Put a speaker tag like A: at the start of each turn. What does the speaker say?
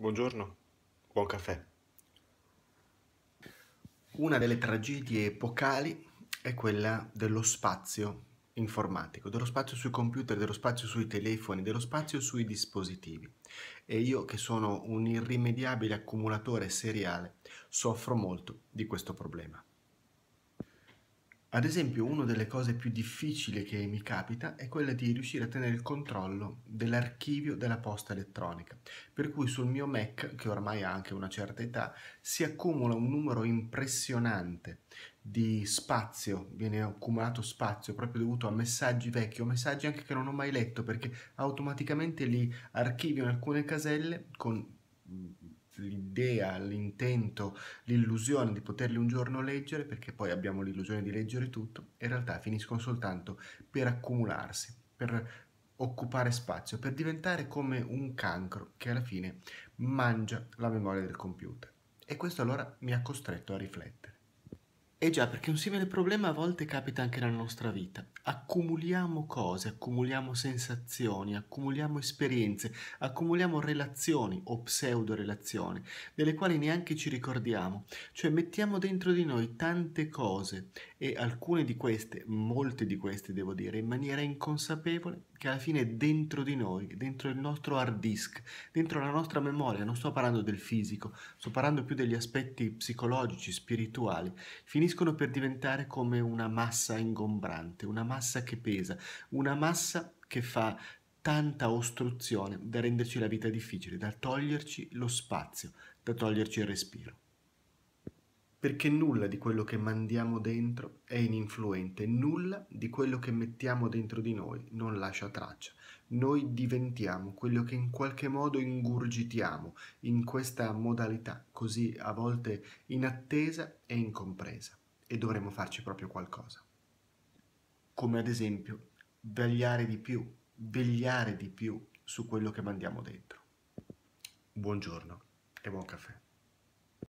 A: Buongiorno, buon caffè. Una delle tragedie epocali è quella dello spazio informatico, dello spazio sui computer, dello spazio sui telefoni, dello spazio sui dispositivi. E io che sono un irrimediabile accumulatore seriale soffro molto di questo problema. Ad esempio, una delle cose più difficili che mi capita è quella di riuscire a tenere il controllo dell'archivio della posta elettronica, per cui sul mio Mac, che ormai ha anche una certa età, si accumula un numero impressionante di spazio, viene accumulato spazio proprio dovuto a messaggi vecchi o messaggi anche che non ho mai letto perché automaticamente li archivio in alcune caselle con l'idea, l'intento, l'illusione di poterli un giorno leggere, perché poi abbiamo l'illusione di leggere tutto, in realtà finiscono soltanto per accumularsi, per occupare spazio, per diventare come un cancro che alla fine mangia la memoria del computer. E questo allora mi ha costretto a riflettere. Eh già, perché un simile problema a volte capita anche nella nostra vita. Accumuliamo cose, accumuliamo sensazioni, accumuliamo esperienze, accumuliamo relazioni o pseudo-relazioni, delle quali neanche ci ricordiamo. Cioè mettiamo dentro di noi tante cose e alcune di queste, molte di queste devo dire, in maniera inconsapevole che alla fine è dentro di noi, dentro il nostro hard disk, dentro la nostra memoria. Non sto parlando del fisico, sto parlando più degli aspetti psicologici, spirituali. Finiscono per diventare come una massa ingombrante, una massa che pesa, una massa che fa tanta ostruzione da renderci la vita difficile, da toglierci lo spazio, da toglierci il respiro perché nulla di quello che mandiamo dentro è ininfluente, nulla di quello che mettiamo dentro di noi non lascia traccia. Noi diventiamo quello che in qualche modo ingurgitiamo in questa modalità così a volte inattesa e incompresa e dovremmo farci proprio qualcosa. Come ad esempio vegliare di più, vegliare di più su quello che mandiamo dentro. Buongiorno e buon caffè.